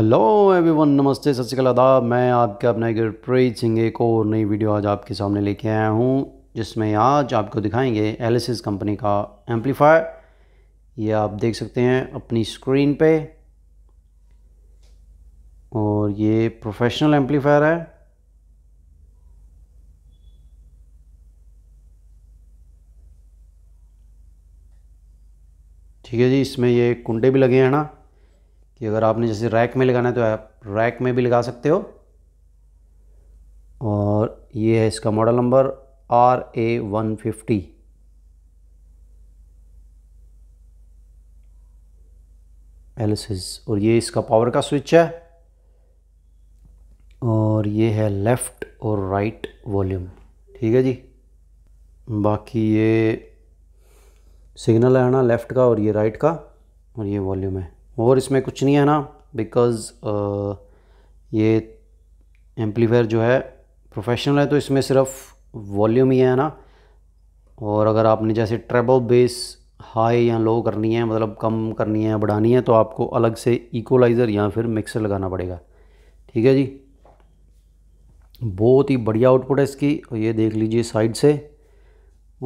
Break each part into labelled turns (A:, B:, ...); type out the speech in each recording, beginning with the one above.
A: hello everyone नमस्ते सत श्रीकाल आदाब मैं आपके अपना गिर प्रीत सिंह एक और नई वीडियो आज आपके सामने लेके आया हूँ जिसमें आज आपको दिखाएंगे एलिसिस कंपनी का एम्पलीफायर ये आप देख सकते हैं अपनी स्क्रीन पे और ये प्रोफेशनल एम्पलीफायर है ठीक है जी इसमें ये कुंडे भी लगे हैं ना कि अगर आपने जैसे रैक में लगाना है तो आप रैक में भी लगा सकते हो और ये है इसका model number R A one fifty Alesis और ये इसका पावर का स्विच है और ये है लेफ़्ट और राइट वॉल्यूम ठीक है जी बाकी ये सिग्नल है ना लेफ़्ट का और ये राइट का और ये वॉल्यूम है और इसमें कुछ नहीं है ना बिकॉज़ uh, ये एम्पलीफायर जो है प्रोफेशनल है तो इसमें सिर्फ वॉल्यूम ही है ना और अगर आपने जैसे ट्रेबल बेस हाई या लो करनी है मतलब कम करनी है बढ़ानी है तो आपको अलग से इक्वलाइज़र या फिर मिक्सर लगाना पड़ेगा ठीक है जी बहुत ही बढ़िया आउटपुट है इसकी और ये देख लीजिए साइड से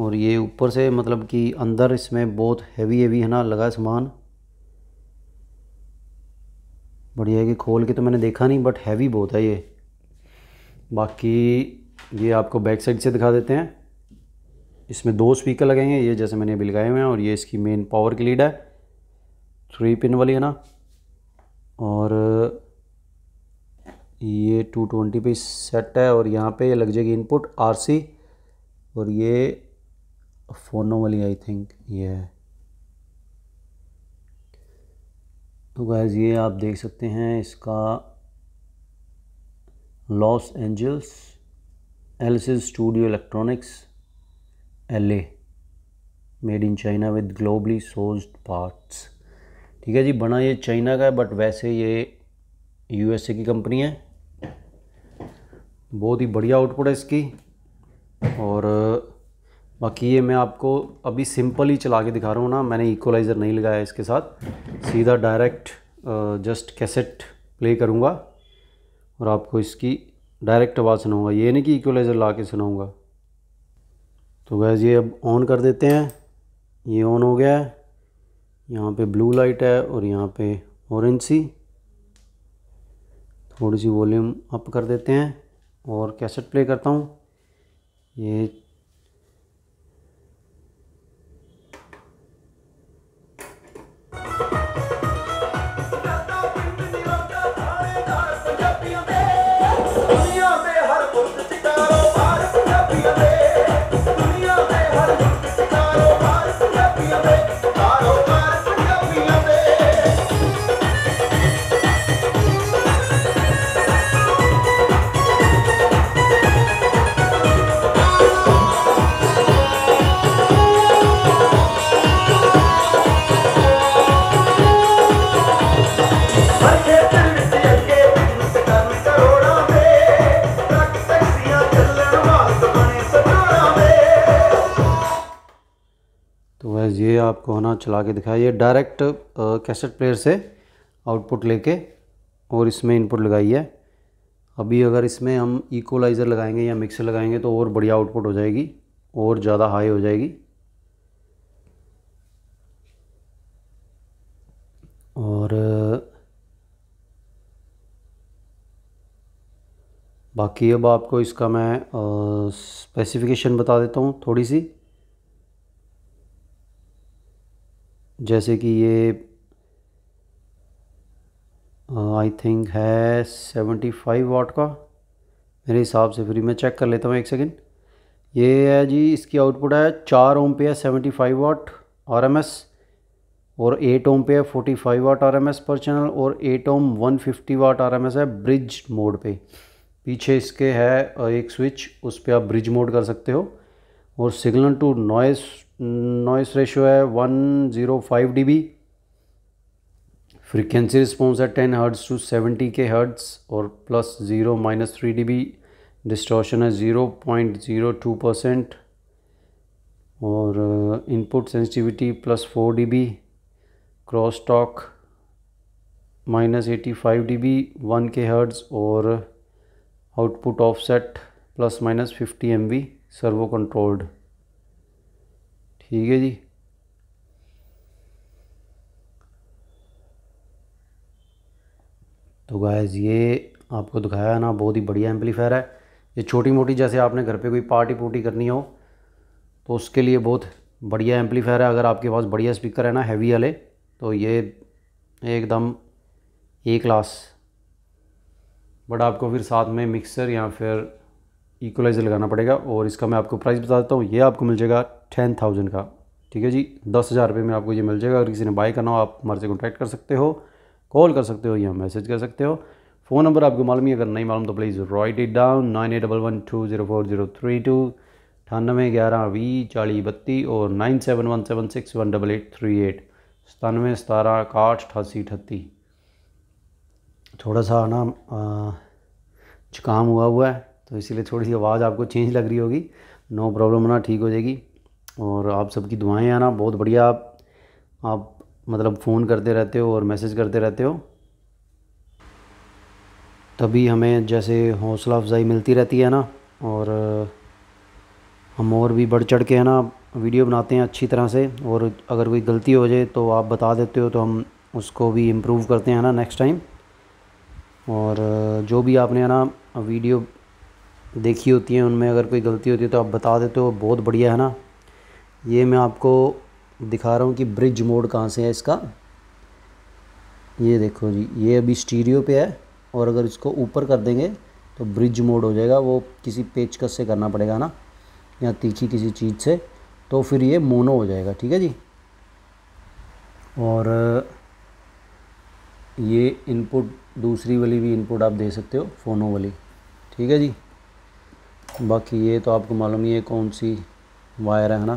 A: और ये ऊपर से मतलब कि अंदर इसमें बहुत हैवी हैवी है ना लगा सामान बढ़िया है कि खोल के तो मैंने देखा नहीं बट हैवी बहुत है ये बाकी ये आपको बैक साइड से दिखा देते हैं इसमें दो स्पीकर लगेंगे ये जैसे मैंने अभी लगाए हुए हैं और ये इसकी मेन पावर की लीड है थ्री पिन वाली है ना और ये टू ट्वेंटी पे सेट है और यहाँ पे लग जाएगी इनपुट आरसी और ये फोनो वाली आई थिंक ये है तो गैज़ ये आप देख सकते हैं इसका Los Angeles Alesis studio electronics L A made in China with globally सोज पार्ट्स ठीक है जी बना ये चाइना का है बट वैसे ये यूएसए की कंपनी है बहुत ही बढ़िया आउटपुट है इसकी और बाकी ये मैं आपको अभी सिंपल ही चला के दिखा रहा हूँ ना मैंने इक्वलाइज़र नहीं लगाया इसके साथ सीधा डायरेक्ट जस्ट कैसेट प्ले करूँगा और आपको इसकी डायरेक्ट आवाज़ सुनाऊँगा ये नहीं कि इक्वलाइज़र ला के सुनाऊँगा तो गैस ये अब ऑन कर देते हैं ये ऑन हो गया है यहाँ पर ब्लू लाइट है और यहाँ पर ऑरेंज सी थोड़ी सी वॉल्यूम अप कर देते हैं और कैसेट प्ले करता हूँ ये ये आपको ना चला के दिखाया ये डायरेक्ट कैसेट प्लेयर से आउटपुट लेके और इसमें इनपुट लगाई है अभी अगर इसमें हम इक्वलाइज़र लगाएंगे या मिक्सर लगाएंगे तो और बढ़िया आउटपुट हो जाएगी और ज़्यादा हाई हो जाएगी और बाकी अब आपको इसका मैं स्पेसिफिकेशन बता देता हूँ थोड़ी सी जैसे कि ये आई थिंक है सेवेंटी फाइव वाट का मेरे हिसाब से फिर मैं चेक कर लेता हूँ एक सेकेंड ये है जी इसकी आउटपुट है चार ओम पे है seventy five watt R M S और एट ओम पे है forty five watt R M S पर चैनल और eight ohm one fifty watt R M S है ब्रिज मोड पे पीछे इसके है एक स्विच उस पर आप ब्रिज मोड कर सकते हो और signal to noise noise ratio है one zero five D B frequency response है ten hertz to seventy K hertz और plus zero minus three D B distortion है zero point zero two percent और uh, input sensitivity plus four D B cross talk minus eighty five D B one K hertz और output offset plus minus fifty M B servo controlled ठीक है जी तो guys ये आपको दिखाया ना बहुत ही बढ़िया एम्पलीफायर है ये छोटी मोटी जैसे आपने घर पे कोई पार्टी पुर्टी करनी हो तो उसके लिए बहुत बढ़िया एम्पलीफायर है अगर आपके पास बढ़िया स्पीकर है ना हैवी वाले तो ये एकदम ए क्लास बट आपको फिर साथ में मिक्सर या फिर इक्वलाइजर लगाना पड़ेगा और इसका मैं आपको प्राइस बता देता हूँ ये आपको मिल जाएगा टेन थाउजेंड का ठीक है जी दस हज़ार रुपये में आपको ये मिल जाएगा अगर किसी ने बाय करना हो आप हमारे से कॉन्टैक्ट कर सकते हो कॉल कर सकते हो या मैसेज कर सकते हो फ़ोन नंबर आपको मालूम ही अगर नहीं मालूम तो please write it down nine eight double one two zero four zero three two अठानवे ग्यारह वी चालीस बत्ती और nine seven one seven six one double eight three eight सतानवे सतारह इकाहठ अठासी अठत्ती थोड़ा सा ना जुकाम हुआ हुआ है तो इसीलिए थोड़ी सी आवाज़ आपको चेंज लग रही होगी नो प्रॉब्लम ना ठीक हो जाएगी और आप सबकी दुआएं आना बहुत बढ़िया आप आप मतलब फ़ोन करते रहते हो और मैसेज करते रहते हो तभी हमें जैसे हौसला अफजाई मिलती रहती है ना और हम और भी बढ़ चढ़ के है ना वीडियो बनाते हैं अच्छी तरह से और अगर कोई गलती हो जाए तो आप बता देते हो तो हम उसको भी इम्प्रूव करते हैं ना नेक्स्ट टाइम और जो भी आपने है ना वीडियो देखी होती हैं उनमें अगर कोई गलती होती है तो आप बता देते हो बहुत बढ़िया है ना ये मैं आपको दिखा रहा हूँ कि ब्रिज मोड कहाँ से है इसका ये देखो जी ये अभी स्टीरियो पे है और अगर इसको ऊपर कर देंगे तो ब्रिज मोड हो जाएगा वो किसी पेचकस से करना पड़ेगा ना या तीखी किसी चीज़ से तो फिर ये मोनो हो जाएगा ठीक है जी और ये इनपुट दूसरी वाली भी इनपुट आप दे सकते हो फोनो वाली ठीक है जी बाकी ये तो आपको मालूम ही है कौन सी वायर है ना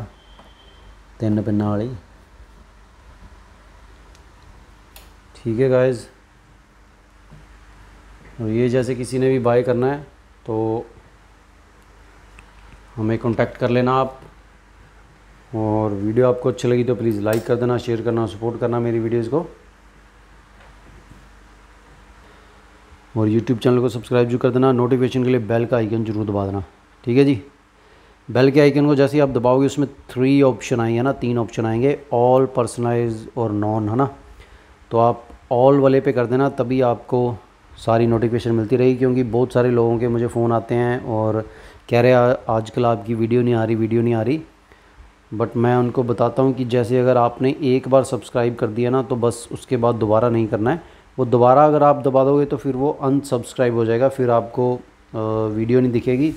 A: तीन पिन वाली ठीक है गाइज और ये जैसे किसी ने भी बाय करना है तो हमें कांटेक्ट कर लेना आप और वीडियो आपको अच्छी लगी तो प्लीज़ लाइक कर देना शेयर करना सपोर्ट करना मेरी वीडियोज़ को और यूट्यूब चैनल को सब्सक्राइब जो कर देना नोटिफिकेशन के लिए बेल का आइकन जरूर दबा देना ठीक है जी बेल के आइकन को जैसे ही आप दबाओगे उसमें थ्री ऑप्शन आएंगे ना तीन ऑप्शन आएंगे ऑल पर्सनलाइज और नॉन है ना तो आप ऑल वाले पे कर देना तभी आपको सारी नोटिफिकेशन मिलती रहेगी क्योंकि बहुत सारे लोगों के मुझे फ़ोन आते हैं और कह रहे हैं आजकल आपकी वीडियो नहीं आ रही वीडियो नहीं आ रही बट मैं उनको बताता हूँ कि जैसे अगर आपने एक बार सब्सक्राइब कर दिया ना तो बस उसके बाद दोबारा नहीं करना है वो दोबारा अगर आप दबा दोगे तो फिर वो अनसब्सक्राइब हो जाएगा फिर आपको वीडियो नहीं दिखेगी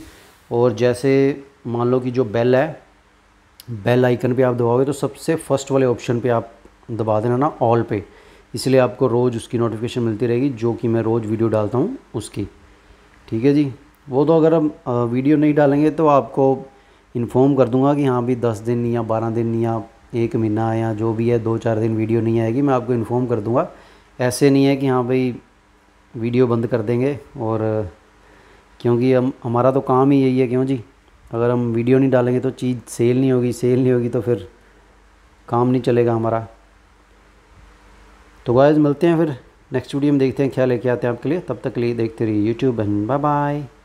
A: और जैसे मान लो कि जो बेल है बेल आइकन पे आप दबाओगे तो सबसे फर्स्ट वाले ऑप्शन पे आप दबा देना ना ऑल पे इसलिए आपको रोज़ उसकी नोटिफिकेशन मिलती रहेगी जो कि मैं रोज़ वीडियो डालता हूँ उसकी ठीक है जी वो तो अगर हम वीडियो नहीं डालेंगे तो आपको इन्फॉर्म कर दूंगा कि हाँ भी दस दिन या बारह दिन या एक महीना या जो भी है दो चार दिन वीडियो नहीं आएगी मैं आपको इन्फॉर्म कर दूँगा ऐसे नहीं है कि हाँ भाई वीडियो बंद कर देंगे और क्योंकि हम हमारा तो काम ही यही है क्यों जी अगर हम वीडियो नहीं डालेंगे तो चीज़ सेल नहीं होगी सेल नहीं होगी तो फिर काम नहीं चलेगा हमारा तो गायज मिलते हैं फिर नेक्स्ट वीडियो में देखते हैं क्या लेके आते हैं आपके लिए तब तक के लिए देखते रहिए यूट्यूब बाय बाय